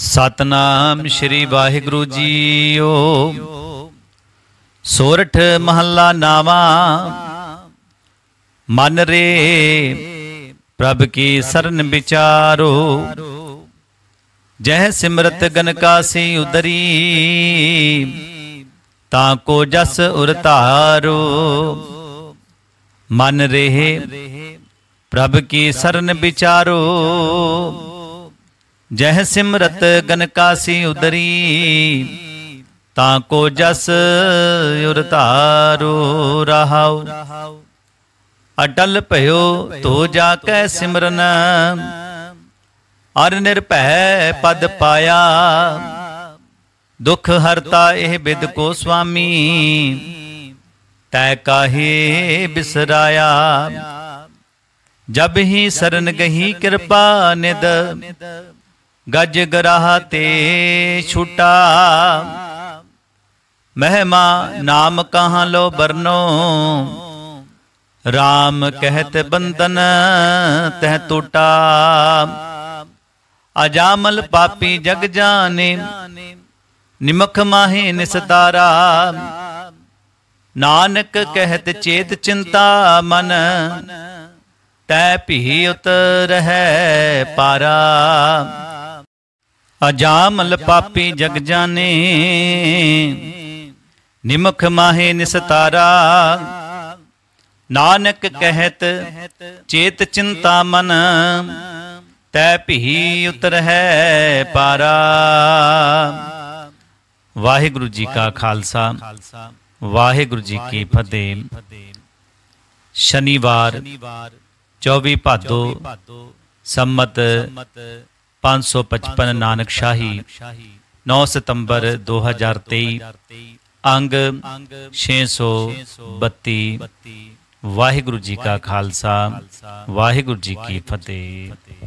सतनाम श्री वाहिगुरु जी ओ सोरठ महला नावा मन रे प्रभ की सरन विचारो जह सिमरत गनकासी उदरी ताको जस उरतारो मन रे प्रभ की सरन विचारो जह सिमरत गनकासी कासी उदरी ताको जस उतारो रहाओ अटल पयो तो जाकै सिमरन अर निरभय पद पाया दुख हरता एह बिद को स्वामी तय काहे बिसराया जब ही शरण गही कृपा निद ਗਜ ਗਰਾਹ ਤੇ ਛੁਟਾ ਮਹਿਮਾ ਨਾਮ ਕਹਾਂ ਲੋ ਬਰਨੋ RAM ਕਹਿਤ ਬੰਧਨ ਤਹਿ ਟੁਟਾ ਅਜਾਮਲ ਪਾਪੀ ਜਗ ਜਾਣੇ ਨਿਮਖ ਮਾਹੇ ਨਿਸਤਾਰਾ ਨਾਨਕ ਕਹਿਤ ਚੇਤ ਚਿੰਤਾ ਮਨ ਤੈ ਭੀ ਉਤ ਰਹਿ ਪਾਰਾ अजामल पापी जग जाने निमुख माहे निसतारा नानक कहत चेत चिंता मन तै भी उतर है पारा वाहेगुरु जी का खालसा वाहेगुरु जी की फतेह शनिवार चौबी भादो सम्मत, सम्मत 555 ਨਾਨਕ ਸ਼ਾਹੀ 9 ਸਤੰਬਰ 2023 ਅੰਗ 632 ਵਾਹਿਗੁਰੂ ਜੀ ਕਾ ਖਾਲਸਾ ਵਾਹਿਗੁਰੂ ਜੀ ਕੀ ਫਤਿਹ